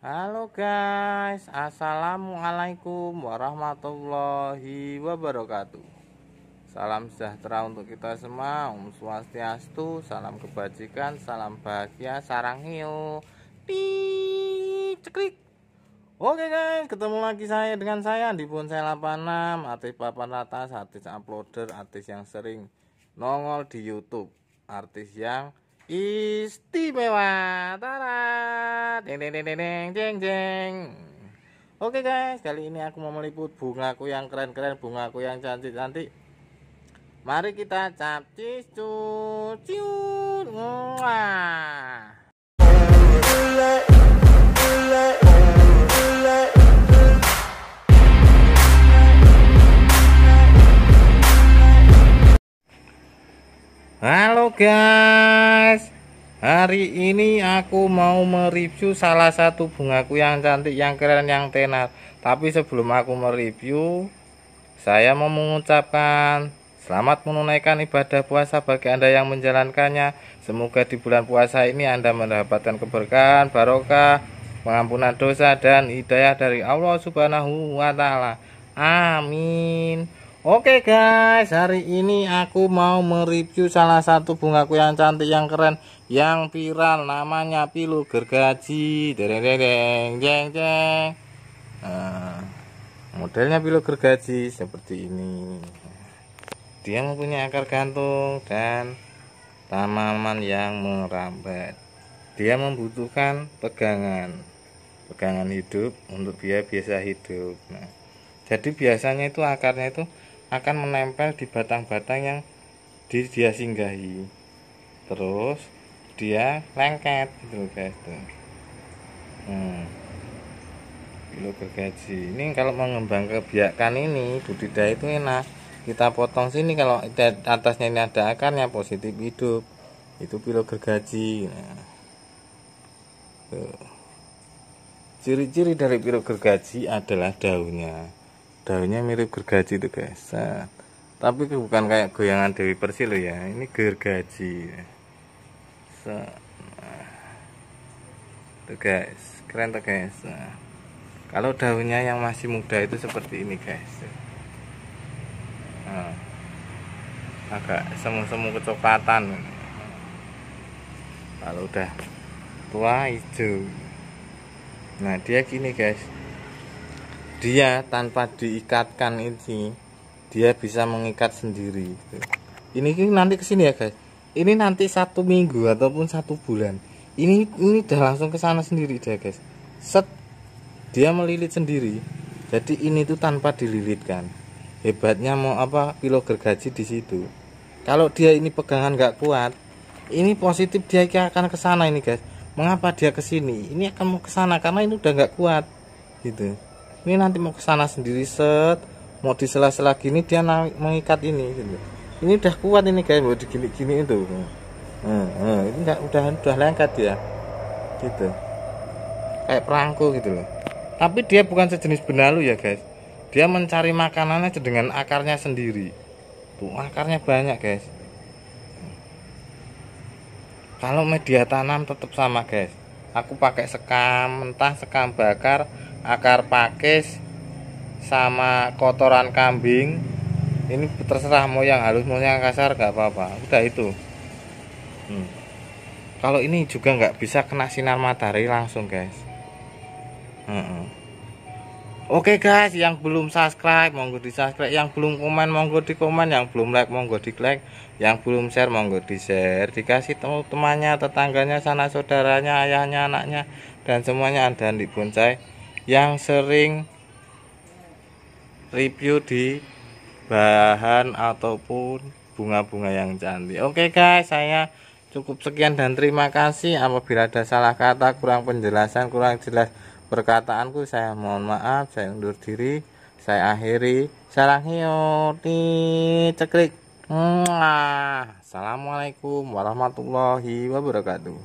Halo guys, Assalamualaikum warahmatullahi wabarakatuh Salam sejahtera untuk kita semua, Om Swastiastu, salam kebajikan, salam bahagia, sarang hiu ceklik Oke guys, ketemu lagi saya dengan saya di Bonsai 86 Artis papan atas, artis uploader, artis yang sering nongol di Youtube Artis yang istimewa. Tara, deng deng deng deng deng deng Oke Oke guys, kali ini aku mau meliput bungaku yang keren-keren, bungaku yang cantik-cantik. Mari kita capcis cuciun. Wah. Halo guys Hari ini aku mau mereview salah satu bungaku yang cantik, yang keren, yang tenar Tapi sebelum aku mereview Saya mau mengucapkan Selamat menunaikan ibadah puasa bagi Anda yang menjalankannya Semoga di bulan puasa ini Anda mendapatkan keberkahan, barokah, pengampunan dosa dan hidayah dari Allah Subhanahu wa taala. Amin. Oke guys, hari ini aku mau mereview salah satu bungaku yang cantik, yang keren, yang viral namanya pilu gergaji. Dereng dereng jeng jeng. Uh, nah, modelnya pilu gergaji seperti ini. Dia mempunyai akar gantung dan tanaman yang merambat. Dia membutuhkan pegangan. Pegangan hidup untuk dia biasa hidup. Nah, jadi biasanya itu akarnya itu akan menempel di batang-batang yang dia singgahi terus dia lengket gitu loh guys tuh hmm. kilo gitu gergaji ini kalau mengembang kebiakan ini budidaya itu enak kita potong sini kalau atasnya ini ada akarnya positif hidup itu pilo gergaji nah. ciri-ciri dari pilo gergaji adalah daunnya daunnya mirip gergaji tuh guys nah, tapi bukan kayak goyangan Dewi Persil ya ini gergaji so, tuh guys keren tuh guys kalau daunnya yang masih muda itu seperti ini guys nah, agak semu-semu kecoklatan kalau udah tua hijau nah dia gini guys dia tanpa diikatkan ini dia bisa mengikat sendiri gitu. ini nanti kesini ya guys ini nanti satu minggu ataupun satu bulan ini ini udah langsung ke sana sendiri deh guys set dia melilit sendiri jadi ini tuh tanpa dililitkan hebatnya mau apa kilo gergaji di situ kalau dia ini pegangan nggak kuat ini positif dia akan ke sana ini guys mengapa dia ke sini ini akan mau ke sana karena ini udah nggak kuat gitu ini nanti mau ke sana sendiri set mau di sela-sela gini dia mengikat ini gitu. ini udah kuat ini kayak mau digini-gini itu hmm, hmm, ini udah udah udah lengket ya gitu kayak perangku gitu loh tapi dia bukan sejenis benalu ya guys dia mencari makanannya dengan akarnya sendiri tuh akarnya banyak guys kalau media tanam tetap sama guys aku pakai sekam mentah sekam bakar akar pakis sama kotoran kambing ini terserah mau yang halus mau yang kasar gak apa-apa udah itu hmm. kalau ini juga nggak bisa kena sinar matahari langsung guys hmm Oke guys, yang belum subscribe monggo di subscribe, yang belum komen monggo di komen, yang belum like monggo di like, yang belum share monggo di share. Dikasih teman temannya, tetangganya, sana saudaranya, ayahnya, anaknya, dan semuanya ada di bonsai yang sering review di bahan ataupun bunga-bunga yang cantik oke guys saya cukup sekian dan terima kasih apabila ada salah kata kurang penjelasan kurang jelas perkataanku saya mohon maaf saya undur diri saya akhiri salam hiyo ceklik Assalamualaikum warahmatullahi wabarakatuh